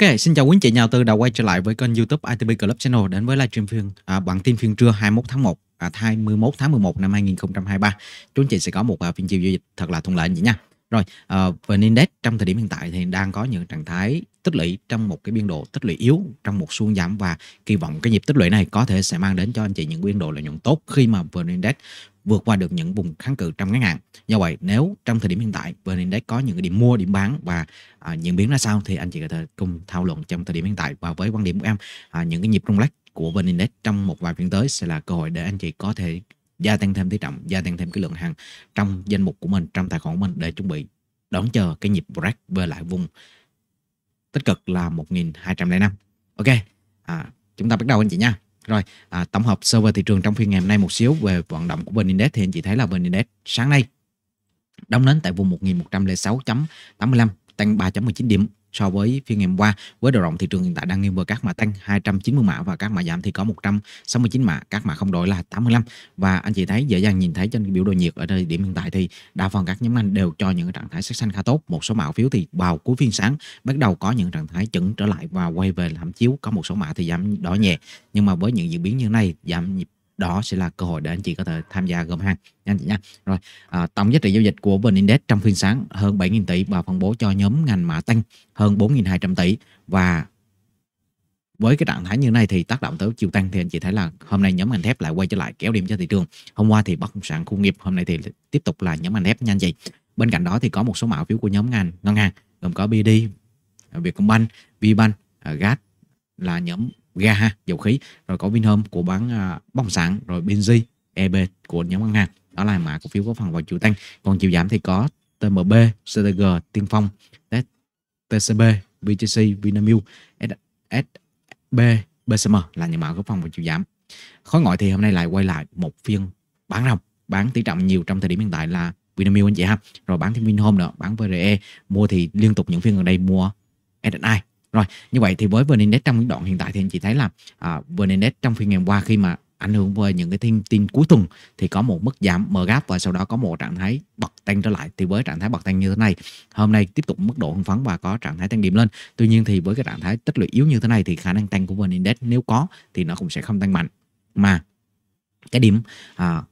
Ok, xin chào quý anh chị nhà tư đã quay trở lại với kênh YouTube ITB Club Channel đến với livestream phiên à, bản tin phiên trưa 21 tháng 1 à, 21 tháng 11 năm 2023. Chúng anh chị sẽ có một à, phiên chiều giao dịch thật là thuận lợi vậy nha. Rồi, à, về index trong thời điểm hiện tại thì đang có những trạng thái tích lũy trong một cái biên độ tích lũy yếu trong một xu giảm và kỳ vọng cái nhịp tích lũy này có thể sẽ mang đến cho anh chị những biên độ lợi nhuận tốt khi mà VN Index vượt qua được những vùng kháng cự trong ngắn hạn do vậy nếu trong thời điểm hiện tại vn index có những cái điểm mua điểm bán và à, diễn biến ra sao thì anh chị có thể cùng thảo luận trong thời điểm hiện tại và với quan điểm của em à, những cái nhịp rung lắc của vn index trong một vài phiên tới sẽ là cơ hội để anh chị có thể gia tăng thêm tỷ trọng gia tăng thêm cái lượng hàng trong danh mục của mình trong tài khoản của mình để chuẩn bị đón chờ cái nhịp break về lại vùng tích cực là 1205 ok à, chúng ta bắt đầu anh chị nha rồi, à, tổng hợp sơ về thị trường trong phiên ngày hôm nay một xíu về vận động của VN Index thì anh chị thấy là VN Index sáng nay đóng nến tại vùng 1106.85 tăng 3.19 điểm so với phiên ngày hôm qua với đầu rộng thị trường hiện tại đang nghiêng về các mã tăng 290 mã và các mã giảm thì có 169 mã các mã không đổi là 85 và anh chị thấy dễ dàng nhìn thấy trên biểu đồ nhiệt ở thời điểm hiện tại thì đa phần các nhóm ngành đều cho những trạng thái sắc xanh khá tốt một số mã phiếu thì vào cuối phiên sáng bắt đầu có những trạng thái chững trở lại và quay về làm chiếu có một số mã thì giảm đỏ nhẹ nhưng mà với những diễn biến như này giảm nhịp đó sẽ là cơ hội để anh chị có thể tham gia gom hàng anh chị nha rồi à, tổng giá trị giao dịch của vn index trong phiên sáng hơn 7.000 tỷ và phân bố cho nhóm ngành mã tăng hơn 4.200 tỷ và với cái trạng thái như này thì tác động tới chiều tăng thì anh chị thấy là hôm nay nhóm ngành thép lại quay trở lại kéo điểm cho thị trường hôm qua thì bất động sản khu nghiệp hôm nay thì tiếp tục là nhóm ngành thép nhanh anh chị bên cạnh đó thì có một số mã phiếu của nhóm ngành ngân hàng gồm có bid vietcombank vbank à, gas là nhóm ga ha, dầu khí rồi có Vinhome của bán uh, à, bóng sản rồi Benji EB của nhóm ngân hàng đó là mã cổ phiếu có phần vào chiều tăng còn chiều giảm thì có TMB CTG Tiên Phong TCB VTC Vinamilk SB BCM là những mã góp phần vào chiều giảm khối ngoại thì hôm nay lại quay lại một phiên bán ròng bán tỷ trọng nhiều trong thời điểm hiện tại là Vinamilk anh chị ha rồi bán thêm Vinhome nữa bán VRE mua thì liên tục những phiên gần đây mua SSI rồi, như vậy thì với VN Index trong đoạn hiện tại thì anh chị thấy là à, VN Index trong phiên ngày qua khi mà ảnh hưởng với những cái tin tin cuối tuần thì có một mức giảm mờ gáp và sau đó có một trạng thái bật tăng trở lại thì với trạng thái bật tăng như thế này hôm nay tiếp tục mức độ hưng phấn và có trạng thái tăng điểm lên tuy nhiên thì với cái trạng thái tích lũy yếu như thế này thì khả năng tăng của vn index nếu có thì nó cũng sẽ không tăng mạnh mà cái điểm à,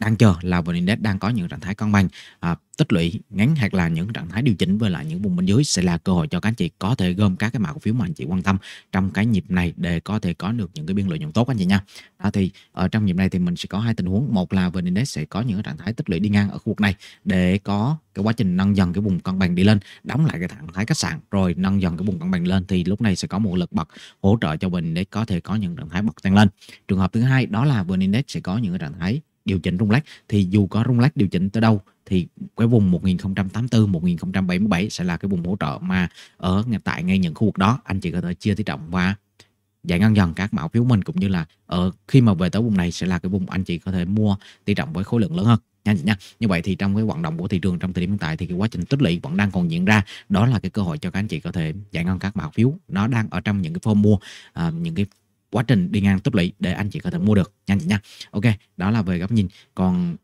đang chờ là vn index đang có những trạng thái cân bằng à, tích lũy ngắn hoặc là những trạng thái điều chỉnh với lại những vùng bên dưới sẽ là cơ hội cho các anh chị có thể gom các cái mã cổ phiếu mà anh chị quan tâm trong cái nhịp này để có thể có được những cái biên lợi nhuận tốt anh chị nha à, thì ở trong nhịp này thì mình sẽ có hai tình huống một là vn index sẽ có những trạng thái tích lũy đi ngang ở khu vực này để có cái quá trình nâng dần cái vùng cân bằng đi lên đóng lại cái trạng thái khách sạn rồi nâng dần cái vùng cân bằng lên thì lúc này sẽ có một lực bật hỗ trợ cho vn để có thể có những trạng thái bật tăng lên trường hợp thứ hai đó là vn index sẽ có những trạng thái điều chỉnh rung lắc thì dù có rung lắc điều chỉnh tới đâu thì cái vùng 1084 1077 sẽ là cái vùng hỗ trợ mà ở ngay tại ngay những khu vực đó anh chị có thể chia tỷ trọng và giải ngân dần các mã phiếu mình cũng như là ở khi mà về tới vùng này sẽ là cái vùng anh chị có thể mua tỷ trọng với khối lượng lớn hơn nha chị nha như vậy thì trong cái hoạt động của thị trường trong thời điểm hiện tại thì cái quá trình tích lũy vẫn đang còn diễn ra đó là cái cơ hội cho các anh chị có thể giải ngân các mã phiếu nó đang ở trong những cái form mua à, những cái quá trình đi ngang tích lũy để anh chị có thể mua được nha chị nha ok đó là về góc nhìn còn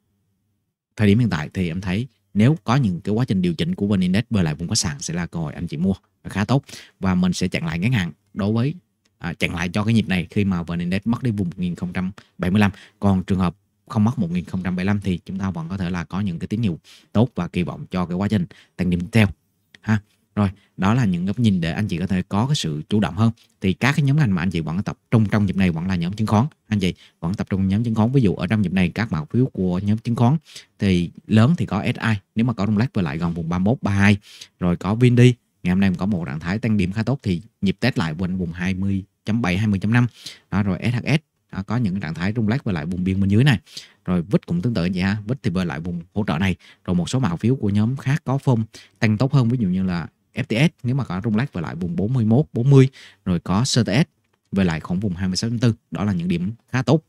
thời điểm hiện tại thì em thấy nếu có những cái quá trình điều chỉnh của vn index về lại vùng có sàn sẽ là cơ hội anh chị mua khá tốt và mình sẽ chặn lại ngắn hạn đối với à, chặn lại cho cái nhịp này khi mà vn index mất đi vùng 1075 còn trường hợp không mất 1075 thì chúng ta vẫn có thể là có những cái tín hiệu tốt và kỳ vọng cho cái quá trình tăng điểm tiếp theo ha rồi đó là những góc nhìn để anh chị có thể có cái sự chủ động hơn thì các cái nhóm ngành mà anh chị vẫn tập trung trong dịp này vẫn là nhóm chứng khoán anh chị vẫn tập trung nhóm chứng khoán ví dụ ở trong dịp này các mã phiếu của nhóm chứng khoán thì lớn thì có SI nếu mà có rung lắc về lại gần vùng 31 32 rồi có Vindy ngày hôm nay có một trạng thái tăng điểm khá tốt thì nhịp test lại quanh vùng 20.7 20.5 đó rồi SHS đó, có những trạng thái rung lắc về lại vùng biên bên dưới này rồi vít cũng tương tự vậy ha vít thì về lại vùng hỗ trợ này rồi một số mã phiếu của nhóm khác có phong tăng tốt hơn ví dụ như là FTS nếu mà có rung lắc về lại vùng 41 40 rồi có CTS về lại khoảng vùng 26.4 đó là những điểm khá tốt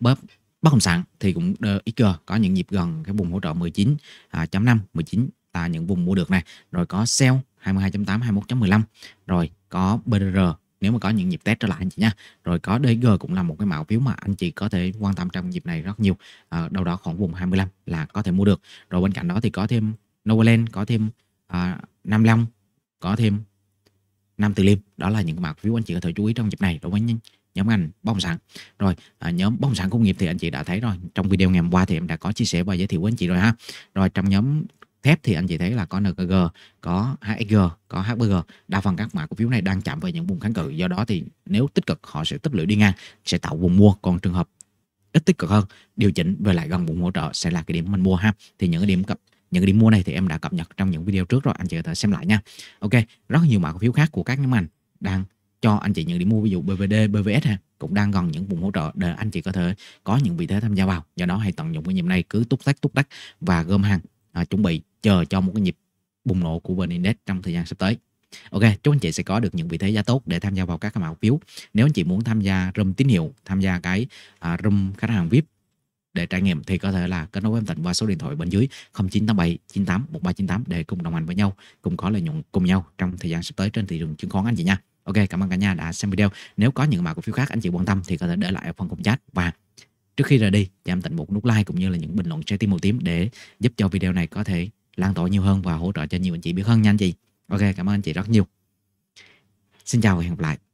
Bất bất động sản thì cũng DXG ờ, có những nhịp gần cái vùng hỗ trợ 19.5 19 à, là những vùng mua được này rồi có sell 22.8 21.15 rồi có BR nếu mà có những nhịp test trở lại anh chị nha rồi có DG cũng là một cái mạo phiếu mà anh chị có thể quan tâm trong nhịp này rất nhiều à, đâu đó khoảng vùng 25 là có thể mua được rồi bên cạnh đó thì có thêm Novaland có thêm à, Nam Long có thêm Nam Từ Liêm đó là những mã cổ phiếu anh chị có thể chú ý trong dịp này đối với nhóm ngành bất động sản rồi à, nhóm bất động sản công nghiệp thì anh chị đã thấy rồi trong video ngày hôm qua thì em đã có chia sẻ và giới thiệu với anh chị rồi ha rồi trong nhóm thép thì anh chị thấy là có NKG, có HSG, có HBG. Đa phần các mã cổ phiếu này đang chạm vào những vùng kháng cự. Do đó thì nếu tích cực họ sẽ tích lũy đi ngang, sẽ tạo vùng mua. Còn trường hợp ít tích cực hơn, điều chỉnh về lại gần vùng hỗ trợ sẽ là cái điểm mình mua ha. Thì những cái điểm cập những điểm mua này thì em đã cập nhật trong những video trước rồi anh chị có thể xem lại nha ok rất nhiều mã cổ phiếu khác của các nhóm ngành đang cho anh chị những điểm mua ví dụ BVD, BVS ha cũng đang gần những vùng hỗ trợ để anh chị có thể có những vị thế tham gia vào do đó hãy tận dụng cái nhịp này cứ túc tách túc tách và gom hàng à, chuẩn bị chờ cho một cái nhịp bùng nổ của vn index trong thời gian sắp tới ok chúc anh chị sẽ có được những vị thế giá tốt để tham gia vào các cái mã cổ phiếu nếu anh chị muốn tham gia room tín hiệu tham gia cái à, room khách hàng vip để trải nghiệm thì có thể là kết nối với em Thịnh qua số điện thoại bên dưới 0987 98 1398 để cùng đồng hành với nhau, cùng có lợi nhuận cùng nhau trong thời gian sắp tới trên thị trường chứng khoán anh chị nha. Ok, cảm ơn cả nhà đã xem video. Nếu có những mã cổ phiếu khác anh chị quan tâm thì có thể để lại ở phần cùng chat và trước khi rời đi cho em tặng một nút like cũng như là những bình luận trái tim màu tím để giúp cho video này có thể lan tỏa nhiều hơn và hỗ trợ cho nhiều anh chị biết hơn nha anh chị. Ok, cảm ơn anh chị rất nhiều. Xin chào và hẹn gặp lại.